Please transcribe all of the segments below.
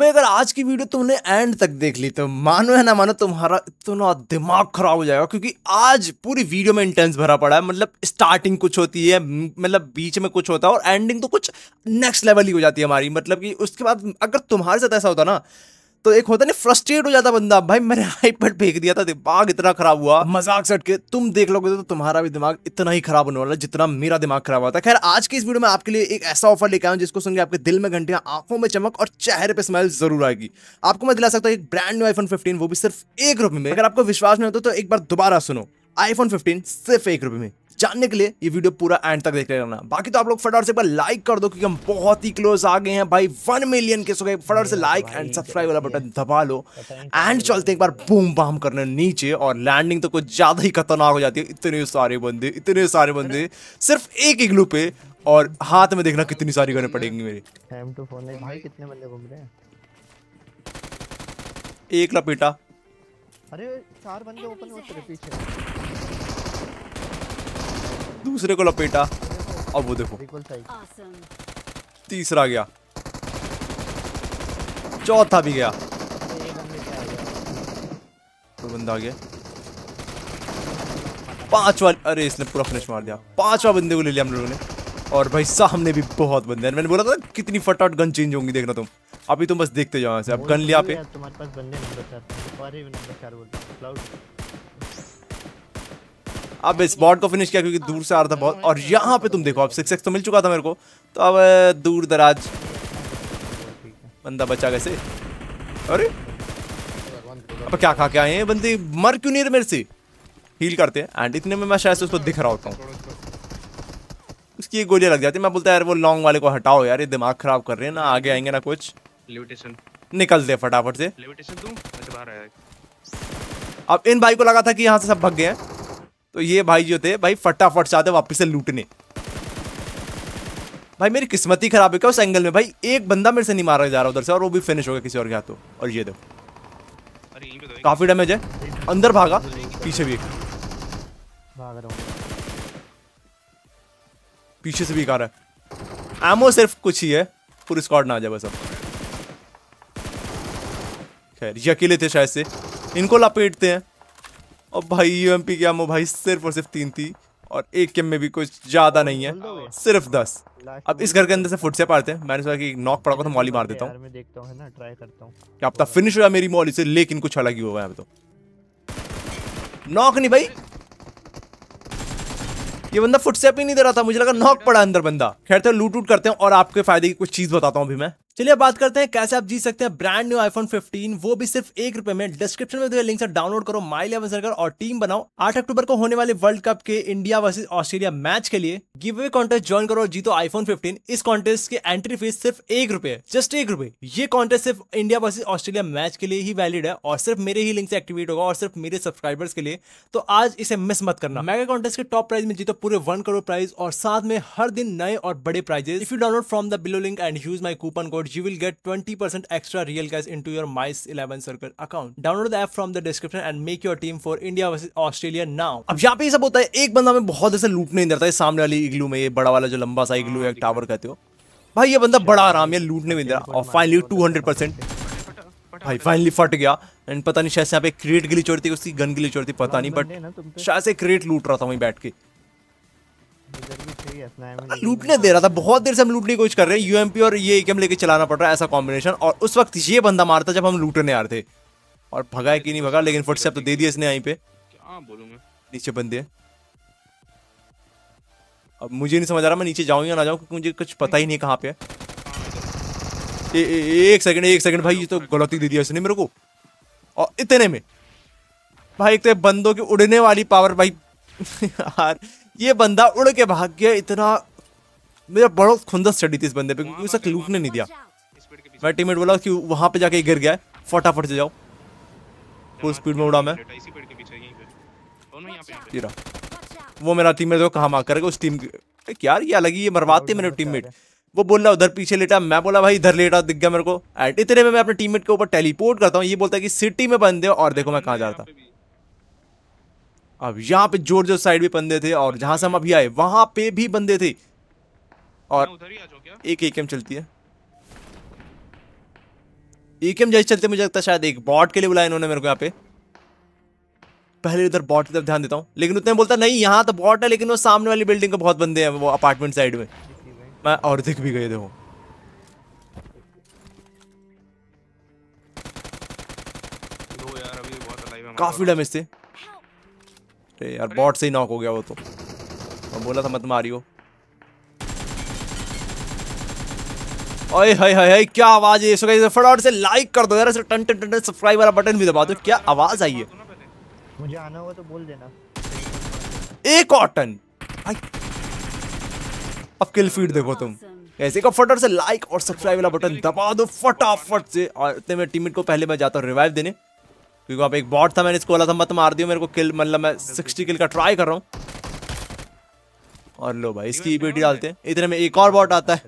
Megger આજ કી video તુમને and તક દેખ લી તો માનો હે ના માનો તુમહારા ઇતનો દિમાગ ખરાબ હો જાયેગા ક્યોકી આજ પૂરી વિડિયો મે ઇન્ટેન્સ ભરા પડા હે મતલબ સ્ટાર્ટિંગ કુછ હોતી હે મતલબ બીચ મે કુછ હોતા હે ઓર એન્ડિંગ તો કુછ નેક્સ્ટ લેવલલી હો જાતી હમારી મતલબ કી ઉસકે બાદ અગર તમારા સતા એસા હોતા ના तो एक होता नहीं फ्रस्ट्रेट हो जाता बंदा भाई मैंने आईपैड फेंक दिया था दिमाग इतना खराब हुआ मजाक सट के तुम देख लोगे तो तुम्हारा भी दिमाग इतना ही खराब होने वाला जितना मेरा दिमाग खराब हुआ था खैर आज की इस वीडियो में आपके लिए एक ऐसा ऑफर लेकर आया जिसको सुनकर आपके दिल में घंटिया आंखों में चमक और चेहरे पर स्माइल जरूर आएगी आपको मैं दिला सकता हूँ एक ब्रांड न्यू आईफोन फिफ्टीन वो भी सिर्फ एक रुपये में अगर आपको विश्वास नहीं होता तो एक बार दोबारा सुनो आईफोन फिफ्टीन सिर्फ एक रुपये में जानने के लिए ये वीडियो पूरा एंड तक देख रहना बाकी तो आप लोग फटाफट से एक बार लाइक कर दो क्योंकि हम बहुत ही क्लोज आ गए हैं भाई वन मिलियन के सो फटाफट से लाइक एंड सब्सक्राइब वाला बटन दबा लो एंड चलते एक बार बूम बाम करने नीचे और लैंडिंग तो कुछ ज्यादा ही खतरनाक हो जाती है इतने सारे बंदे इतने सारे बंदे सिर्फ एक इग्लू पे और हाथ में देखना कितनी सारी गने पड़ेंगी मेरी टाइम टू फोन है भाई कितने बंदे घूम रहे हैं एक लपेटा अरे चार बंदे ओपन होते रहे पीछे दूसरे को लपेटा अब वो देखो तीसरा गया चौथा भी गया तो बंदा आ गया पांचवा अरे इसने पूरा फिनिश मार दिया पांचवा बंदे को ले लिया हम लोगों ने और भाई साहब सामने भी बहुत बंदे हैं मैंने बोला था कितनी फटाफट गन चेंज होंगी देखना तुम अभी तुम तो बस देखते जाओ यहाँ से अब गन लिया पे तुम्हारे पास बंदे नंबर चार अरे नंबर चार बोलते अब इस बॉट को फिनिश किया क्योंकि दूर से आ रहा था बहुत और यहाँ पे तुम देखो अब सिक्स तो मिल चुका था मेरे को तो अब दूर दराज बंदा बचा कैसे अरे अब क्या खा के आए हैं बंदे मर क्यों नहीं रहे मेरे से हील करते हैं एंड इतने में मैं शायद उसको दिख रहा होता हूँ उसकी एक गोलियाँ लग जाती है मैं बोलता यार वो लॉन्ग वाले को हटाओ यार ये दिमाग खराब कर रहे हैं ना आगे आएंगे ना कुछ निकल दे फटाफट से अब इन भाई को लगा था कि यहाँ से सब भग गए हैं तो ये भाई जो थे भाई फटाफट से आते वापस से लूटने भाई मेरी किस्मत ही खराब है क्या उस एंगल में भाई एक बंदा मेरे से नहीं मारा जा रहा उधर से और वो भी फिनिश हो गया किसी और के हाथों और ये देखो तो काफी डैमेज है अंदर भागा पीछे भी एक पीछे से भी कार रहा है एमो सिर्फ कुछ ही है पूरी स्कॉट ना आ जाए बस अब खैर ये अकेले थे शायद से इनको लपेटते हैं और भाई यू क्या भाई सिर्फ और सिर्फ तीन थी और एक केम में भी कुछ ज़्यादा नहीं है सिर्फ दस अब इस घर के अंदर से फुट से पारते हैं मैंने सोचा कि नॉक पड़ा तो मॉली मार देता हूँ क्या पता फिनिश हुआ मेरी मॉली से लेकिन कुछ अलग ही हुआ है तो नॉक नहीं भाई ये बंदा फुटसेप ही नहीं दे रहा था मुझे लगा नॉक पड़ा अंदर बंदा खैर तो लूट उट करते हैं और आपके फायदे की कुछ चीज़ बताता हूँ अभी मैं चलिए बात करते हैं कैसे आप जीत सकते हैं ब्रांड न्यू आईफोन 15 वो भी सिर्फ एक रुपए में डिस्क्रिप्शन में दिए लिंक से डाउनलोड करो माई इलेवन सर्कल और टीम बनाओ आठ अक्टूबर को होने वाले वर्ल्ड कप के इंडिया वर्सेज ऑस्ट्रेलिया मैच के लिए गिव अवे कॉन्टेस्ट ज्वाइन करो और जीतो आईफोन फिफ्टीन इस कॉन्टेस्ट की एंट्री फीस सिर्फ एक रुपए जस्ट एक रुपए ये कॉन्टेस्ट सिर्फ इंडिया वर्सेज ऑस्ट्रेलिया मैच के लिए ही वैलिड है और सिर्फ मेरे ही लिंक से एक्टिवेट होगा और सिर्फ मेरे सब्सक्राइबर्स के लिए तो आज इसे मिस मत करना मेगा कॉन्टेस्ट के टॉप प्राइज में जीतो पूरे वन करोड़ प्राइज और साथ में हर दिन नए और बड़े prizes if you download from the below link and use my coupon code you will get twenty percent extra real cash into your My Eleven Circle account download app from the description and make your team for India versus Australia now अब यहाँ पे सब होता है एक बंदा में बहुत ऐसे लूट नहीं देता है सामने वाली इग्लू में ये बड़ा वाला जो लंबा सा इग्लू है टावर कहते हो भाई ये बंदा बड़ा आराम है लूटने में दे और फाइनली टू हंड्रेड परसेंट भाई फाइनली फट गया एंड पता नहीं शायद यहाँ पे क्रेट गिली चोरी थी उसकी गन गिली चोरी थी पता नहीं बट शायद से क्रेट लूट रहा था वहीं बैठ के हाँ, लूटने दे रहा था बहुत देर से हम लूटने की कोशिश कर रहे हैं यूएमपी और ये एकेएम लेके चलाना पड़ रहा है ऐसा कॉम्बिनेशन और उस वक्त ये बंदा मारता जब हम लूटने आ रहे थे और भगा है कि नहीं भगा लेकिन फुटसेप तो दे दिया इसने यहीं पे नीचे बंदे अब मुझे नहीं समझ आ रहा मैं नीचे जाऊँ या ना जाऊँ क्योंकि मुझे कुछ पता ही नहीं कहाँ पे है ए, ए, एक सेकंड एक सेकंड भाई ये तो गलती दे दिया इसने मेरे को और इतने में भाई एक तो बंदों की उड़ने वाली पावर भाई यार ये बंदा उड़ के भाग गया इतना मेरा बड़ा खुंदस चढ़ी थी इस बंदे पे क्योंकि उसे लूटने नहीं दिया मैं टीममेट बोला कि वहां पे जाके गिर गया फटाफट से जाओ फुल स्पीड में उड़ा मैं तीरा वो मेरा टीममेट देखो कहा मार करेगा उस टीम यार ये अलग ही ये मरवाते मेरे मेट वो बोल रहा उधर पीछे लेटा मैं बोला भाई इधर लेटा दिख गया मेरे को एंड इतने में मैं अपने टीममेट के ऊपर टेलीपोर्ट करता हूँ ये बोलता है कि सिटी में बंदे और देखो मैं कहाँ जाता अब यहाँ पे जोर जोर साइड भी बंदे थे और जहां से हम अभी आए वहां पे भी बंदे थे और एक एक एम चलती है एक एम जैसे चलते मुझे लगता है शायद एक बॉट के लिए बुलाया इन्होंने मेरे को यहाँ पे पहले उधर बॉट की तरफ ध्यान देता हूँ लेकिन उतने बोलता नहीं यहाँ तो बॉट है लेकिन वो सामने वाली बिल्डिंग के बहुत बंदे हैं वो अपार्टमेंट साइड में मैं और दिख भी गए थे वो काफ़ी डैमेज थे अरे यार बॉट से ही नॉक हो गया वो तो मैं बोला था मत मारियो हाय हाय हाय क्या आवाज है इसको फटाफट से लाइक कर दो यार ऐसे टन टन टन सब्सक्राइब वाला बटन भी दबा दो क्या आवाज आई है मुझे आना होगा तो बोल देना एक और टन अब किल फीड देखो तुम ऐसे का फटाफट से लाइक और सब्सक्राइब वाला बटन दबा दो फटाफट से और इतने में टीममेट को पहले मैं जाता हूं रिवाइव देने क्योंकि वहाँ पे एक बॉट था मैंने इसको बोला था मत मार दियो मेरे को किल मतलब मैं सिक्सटी किल का ट्राई कर रहा हूँ और लो भाई इसकी बेटी डालते हैं इतने में एक और बॉट आता है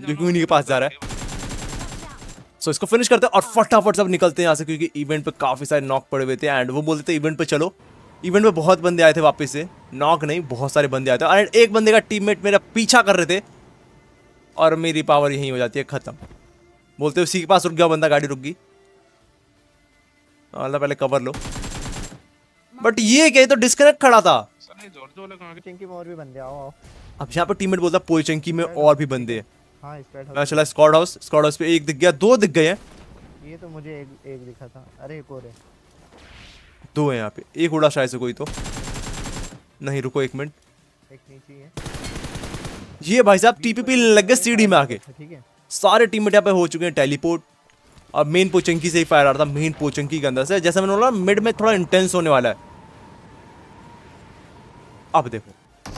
जो कि उन्हीं के पास जा रहा है सो so, इसको फिनिश करते हैं और फटाफट सब निकलते हैं यहाँ से क्योंकि इवेंट पे काफ़ी सारे नॉक पड़े हुए थे एंड वो बोलते थे इवेंट पे चलो इवेंट पे बहुत बंदे आए थे वापस से नॉक नहीं बहुत सारे बंदे आए थे एंड एक बंदे का टीममेट मेरा पीछा कर रहे थे और मेरी पावर यहीं हो जाती है ख़त्म बोलते उसी के पास रुक गया बंदा गाड़ी रुक गई मतलब पहले कवर लो बट ये क्या तो डिस्कनेक्ट खड़ा था अब यहाँ पर टीममेट बोलता पोई चंकी में और भी बंदे हाँ, चला स्कॉड हाउस स्कॉड हाउस पे एक दिख गया दो दिख गए हैं ये तो मुझे एक एक दिखा था अरे एक और है दो है यहाँ पे एक उड़ा शायद से कोई तो नहीं रुको एक मिनट एक नीचे है ये भाई साहब टीपीपी लग गए सीढ़ी में आके ठीक है सारे टीममेट यहाँ पे हो चुके हैं टेलीपोर्ट और मेन पोचंकी से ही फायर आ रहा था मेन पोचंकी के अंदर से जैसे मैंने बोला मिड में थोड़ा इंटेंस होने वाला है अब देखो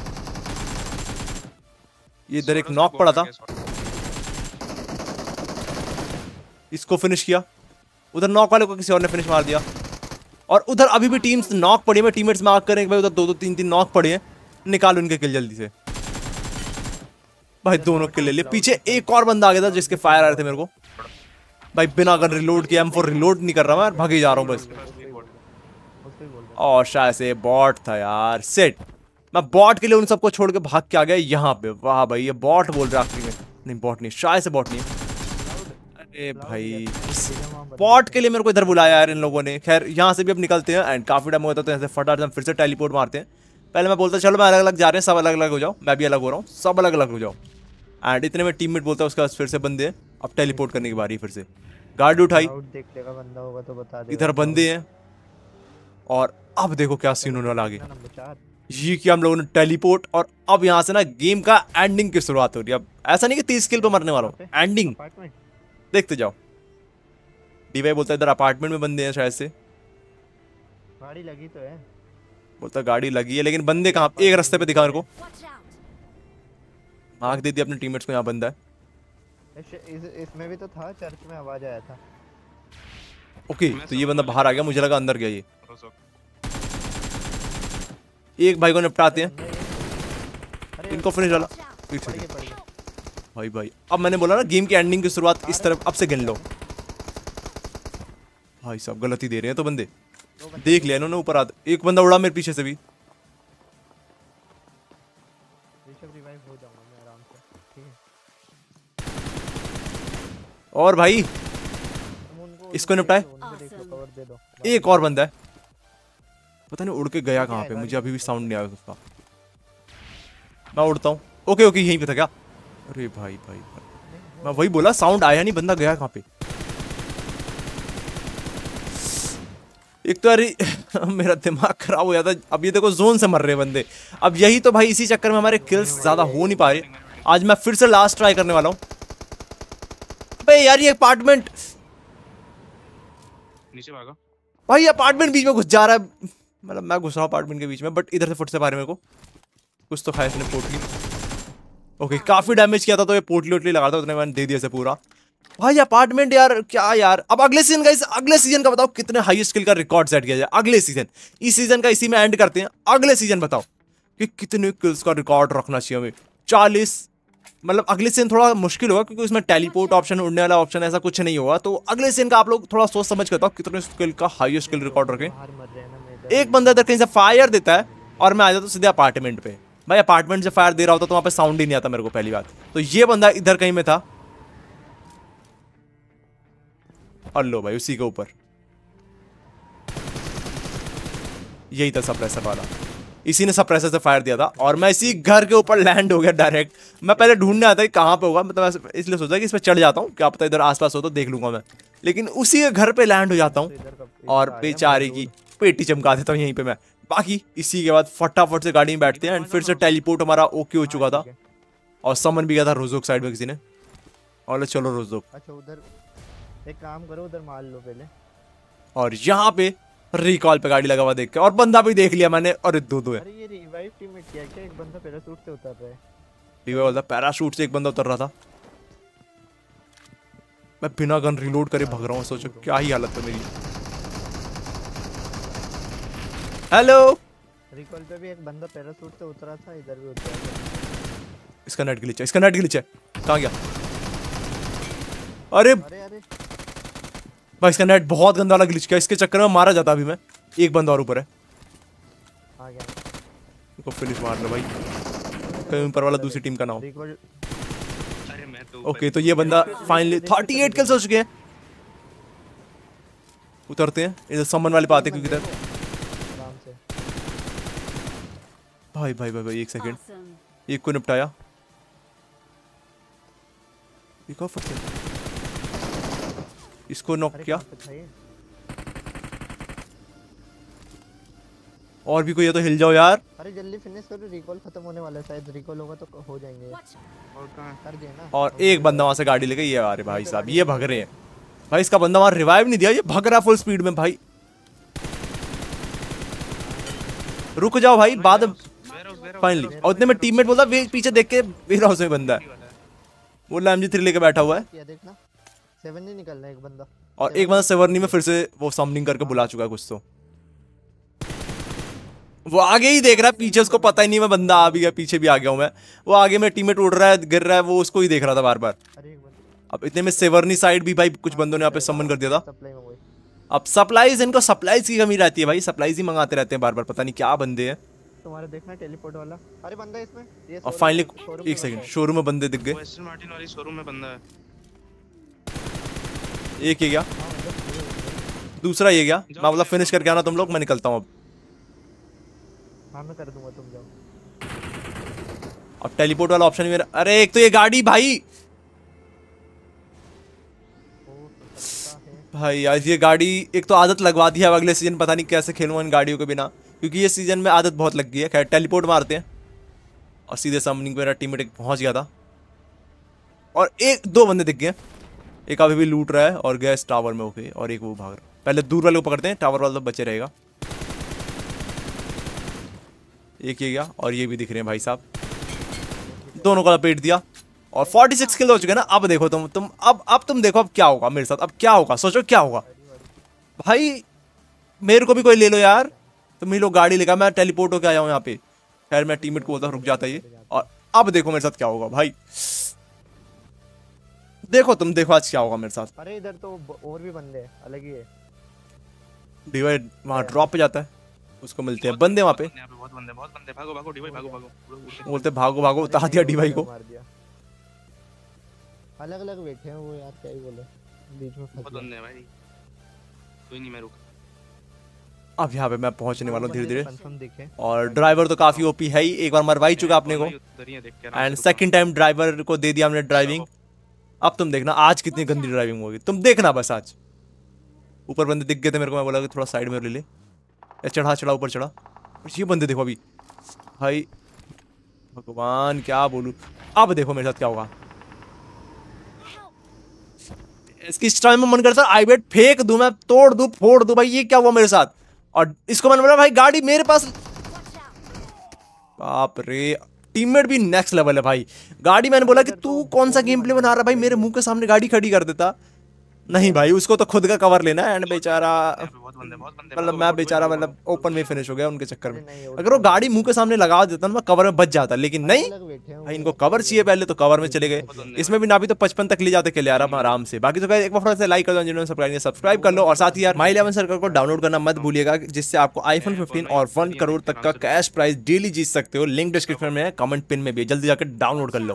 ये इधर एक नॉक पड़ा था इसको फिनिश किया उधर नॉक वाले को किसी और ने फिनिश मार दिया और उधर अभी भी टीम्स नॉक पड़ी है टीममेट्स मार्क कर भाई उधर दो दो तीन तीन नॉक पड़े हैं निकाल उनके किल जल्दी से भाई दोनों किल ले लिए पीछे एक और बंदा आ गया था जिसके फायर आ रहे थे मेरे को भाई बिना अगर रिलोड किया एम फोर रिलोड नहीं कर रहा मैं भागी जा रहा हूँ बस और शायद से बॉट था यार सेट मैं बॉट के लिए उन सबको छोड़ के भाग के आ गया यहाँ पे वाह भाई ये बॉट बोल रहा आखिरी में नहीं बॉट नहीं शायद से बॉट नहीं अरे भाई बॉट के लिए मेरे को इधर बुलाया यार इन लोगों ने खैर यहाँ से भी अब निकलते हैं एंड काफ़ी टाइम होता तो यहाँ से फटाट फिर से टेलीपोर्ट मारते हैं पहले मैं बोलता चलो मैं अलग अलग जा रहे हैं सब अलग अलग हो जाओ मैं भी अलग हो रहा हूँ सब अलग अलग हो जाओ एंड इतने में टीम बोलता है उसका फिर से बंदे अब टेलीपोर्ट करने की बारी फिर से गाड़ी उठाई बंदा होगा तो बता दे इधर बंदे हैं और अब देखो क्या सीन होने वाला आगे ये कि हम लोगों ने टेलीपोर्ट और अब यहाँ से ना गेम का एंडिंग की शुरुआत हो रही है अब ऐसा नहीं कि तीस किल पर मरने वाला हो एंडिंग देखते जाओ डी भाई बोलता है इधर अपार्टमेंट में बंदे हैं शायद से गाड़ी लगी तो है बोलता गाड़ी लगी है लेकिन बंदे कहाँ एक रास्ते पे दिखा मेरे को आग दे दी अपने टीममेट्स को यहाँ बंदा है इसमें भी तो था चर्च में आवाज आया था ओके तो ये बंदा बाहर आ गया मुझे लगा अंदर गया ये एक भाई को निपटाते हैं इनको फिनिश डाला एक अच्छा, भाई भाई अब मैंने बोला ना गेम की एंडिंग की शुरुआत इस तरफ अब से गिन लो भाई साहब गलती दे रहे हैं तो बंदे देख लिया इन्होंने ऊपर आते एक बंदा उड़ा मेरे पीछे से भी और भाई इसको निपटाए एक और बंदा है पता नहीं उड़ के गया कहाँ पे मुझे अभी भी साउंड नहीं आया उसका मैं उड़ता हूँ ओके ओके यहीं पे था क्या अरे भाई भाई भाई मैं वही बोला साउंड आया नहीं बंदा गया कहाँ पे एक तो अरे मेरा दिमाग खराब हो जाता अब ये देखो जोन से मर रहे बंदे अब यही तो भाई इसी चक्कर में हमारे किल्स ज़्यादा हो नहीं पा रहे आज मैं फिर से लास्ट ट्राई करने वाला हूँ पे यार ये अपार्टमेंट नीचे भागा भाई अपार्टमेंट बीच में घुस जा रहा है मतलब मैं घुस रहा हूँ अपार्टमेंट के बीच में बट इधर से फुट से मारे मेरे को कुछ तो खाया इसने पोटली ओके काफ़ी डैमेज किया था तो ये पोटली वोटली लगा था उसने मैंने दे दिया से पूरा भाई अपार्टमेंट यार क्या यार अब अगले सीजन का इस अगले सीजन का बताओ कितने हाई स्किल का रिकॉर्ड सेट किया जाए अगले सीजन इस सीजन का इसी में एंड करते हैं अगले सीजन बताओ कि कितने किल्स का रिकॉर्ड रखना चाहिए हमें चालीस मतलब अगले सीन थोड़ा मुश्किल होगा क्योंकि उसमें टेलीपोर्ट ऑप्शन उड़ने वाला ऑप्शन ऐसा कुछ नहीं होगा तो अगले सीन का आप लोग थोड़ा सोच समझ कर कितने स्किल का हाईएस्ट स्किल रिकॉर्ड रखें एक बंदा इधर कहीं से फायर देता है और मैं आ जाता हूँ सीधे अपार्टमेंट पे भाई अपार्टमेंट से फायर दे रहा होता तो वहाँ पे साउंड ही नहीं आता मेरे को पहली बात तो ये बंदा इधर कहीं में था और लो भाई उसी के ऊपर यही था सब वाला इसी ने सप्रेसर से फायर दिया था और मैं इसी घर के ऊपर लैंड हो गया डायरेक्ट मैं पहले ढूंढने आता कि कहाँ पे होगा मतलब इसलिए सोचा कि इस पर चढ़ जाता हूँ क्या पता इधर आसपास हो तो देख लूंगा मैं लेकिन उसी के घर पे लैंड हो जाता हूँ और बेचारे की पेटी चमका देता हूँ यहीं पर मैं बाकी इसी के बाद फटाफट से गाड़ी में बैठते हैं एंड फिर से टेलीपोर्ट हाँ, हाँ, हमारा ओके हाँ, हो चुका था और समन भी गया था रोजोक साइड में किसी ने और चलो रोजोक अच्छा उधर एक काम करो उधर मार लो पहले और यहाँ पे रिकॉल पे गाड़ी लगा हुआ देख के और बंदा भी देख लिया मैंने और दो दो है पैराशूट से एक बंदा उतर रहा था मैं बिना गन रिलोड करे भग रहा हूँ सोचो क्या ही हालत है मेरी हेलो रिकॉल पे भी एक बंदा पैराशूट से उतरा था इधर भी उतरा इसका नेट ग्लिच है इसका नेट ग्लिच है कहां गया अरे भाई इसका नेट बहुत गंदा वाला ग्लिच किया इसके चक्कर में मारा जाता अभी मैं एक बंदा और ऊपर है आ गया इसको फिनिश मार लो भाई कहीं ऊपर वाला दूसरी टीम का ना हो ओके तो ये बंदा फाइनली थर्टी एट किल्स हो चुके हैं उतरते हैं इधर समन वाले पाते क्योंकि इधर भाई भाई भाई भाई एक सेकंड एक को निपटाया एक और फटके इसको नॉक किया और भी कोई है तो हिल जाओ यार अरे जल्दी फिनिश करो रिकॉल खत्म होने वाला है शायद रिकॉल होगा तो हो जाएंगे और कहां कर देना और एक बंदा वहां से गाड़ी लेके ये आ रहे भाई साहब ये भाग रहे हैं भाई इसका बंदा वहां रिवाइव नहीं दिया ये भाग रहा फुल स्पीड में भाई रुक जाओ भाई बाद फाइनली और इतने में टीममेट बोलता वे पीछे देख के वेयर हाउस में बंदा है बोला एमजी3 लेके बैठा हुआ है ये देखना सेवनजी निकल रहा है एक बंदा और एक बंदा सेवरनी में फिर से वो समनिंग करके बुला चुका है कुछ तो वो आगे ही देख रहा है पीछे उसको पता ही नहीं मैं बंदा आ भी गया पीछे भी आ गया हूँ मैं वो आगे मेरा टीममेट उड़ रहा है गिर रहा है वो उसको ही देख रहा था बार बार अब इतने में सेवरनी साइड भी भाई कुछ हाँ, बंदों ने यहाँ पे समन कर दिया था अब सप्लाईज इनको सप्लाईज की कमी रहती है भाई सप्लाईज ही मंगाते रहते हैं बार बार पता नहीं क्या बंदे हैं तुम्हारा देखना टेलीपोर्ट वाला अरे बंदा इसमें और फाइनली एक सेकंड शोरूम में बंदे दिख गए मार्टिन वाली शोरूम में बंदा है एक ये गया दूसरा ये गया मैं बोला फिनिश करके आना तुम लोग मैं निकलता हूँ अब हाँ, कर दूंगा तुम जाओ अब टेलीपोर्ट वाला ऑप्शन मेरा अरे एक तो ये गाड़ी भाई भाई आज ये गाड़ी एक तो आदत लगवा दी है अगले सीजन पता नहीं कैसे खेलूँ इन गाड़ियों के बिना क्योंकि ये सीजन में आदत बहुत लग गई है खैर टेलीपोर्ट मारते हैं और सीधे सामने मेरा टीममेट पहुंच गया था और एक दो बंदे दिख गए एक अभी भी लूट रहा है और गैस टावर में ओके और एक वो भाग रहा पहले दूर वाले को पकड़ते हैं टावर वाला तो बचे रहेगा एक ये गया और ये भी दिख रहे हैं भाई साहब दोनों को लपेट दिया और 46 किलो हो चुके ना अब देखो तुम तुम अब अब तुम देखो अब क्या होगा मेरे साथ अब क्या होगा सोचो क्या होगा भाई मेरे को भी कोई ले लो यार तुम ही लोग गाड़ी लेगा मैं टेलीपोर्ट होकर आया हूँ यहाँ पे खैर मैं टीममेट को बोलता रुक जाता ये और अब देखो मेरे साथ क्या होगा भाई देखो तुम देखो आज क्या होगा मेरे साथ अरे इधर तो और भी बंदे अलग ही है डिवाइड वहां ड्रॉप पे जाता है उसको मिलते हैं बंदे वहां पे बहुत बंदे बहुत बंदे भागो भागो डिवाइड भागो भागो बोलते भागो भागो उतार दिया डिवाइड को मार दिया अलग अलग बैठे हैं वो यार क्या ही बोले बीच में बहुत बंदे भाई कोई नहीं मैं रुक अब यहाँ पे मैं पहुंचने वाला हूँ धीरे धीरे और ड्राइवर तो काफी ओपी है ही एक बार मरवाई चुका आपने को एंड सेकंड टाइम ड्राइवर को दे दिया हमने ड्राइविंग अब तुम देखना आज कितनी अच्छा। गंदी ड्राइविंग होगी तुम देखना बस आज ऊपर बंदे दिख गए थे मेरे को मैं बोला कि थोड़ा साइड में ले ले या चढ़ा चढ़ा ऊपर चढ़ा ये बंदे देखो अभी भाई भगवान क्या बोलू अब देखो मेरे साथ क्या होगा इसकी इस टाइम में मन करता आई बेट फेंक दू मैं तोड़ दू फोड़ दू भाई ये क्या हुआ मेरे साथ और इसको मैंने बोला भाई गाड़ी मेरे पास बाप रे टीममेट भी नेक्स्ट लेवल है भाई गाड़ी मैंने बोला कि तू कौन सा गेम प्ले बना रहा भाई मेरे मुंह के सामने गाड़ी खड़ी कर देता नहीं भाई उसको तो खुद का कवर लेना है एंड बेचारा मतलब मैं बेचारा मतलब ओपन में फिनिश हो गया उनके चक्कर में अगर वो गाड़ी मुंह के सामने लगा देता ना मैं कवर में बच जाता लेकिन नहीं भाई इनको कवर चाहिए पहले तो कवर में चले गए इसमें भी ना भी तो पचपन तक ले जाते खेले आराम हम्म। आराम से बाकी तो एक बार से लाइक कर दो जिन्होंने सब्सक्राइब सब्सक्राइब कर लो और साथ ही यार माई इलेवन सर्कल को डाउनलोड करना मत भूलिएगा जिससे आपको आईफोन फिफ्टीन और वन करोड़ तक का कैश प्राइस डेली जीत सकते हो लिंक डिस्क्रिप्शन में कमेंट पिन में भी जल्दी जाकर डाउनलोड कर लो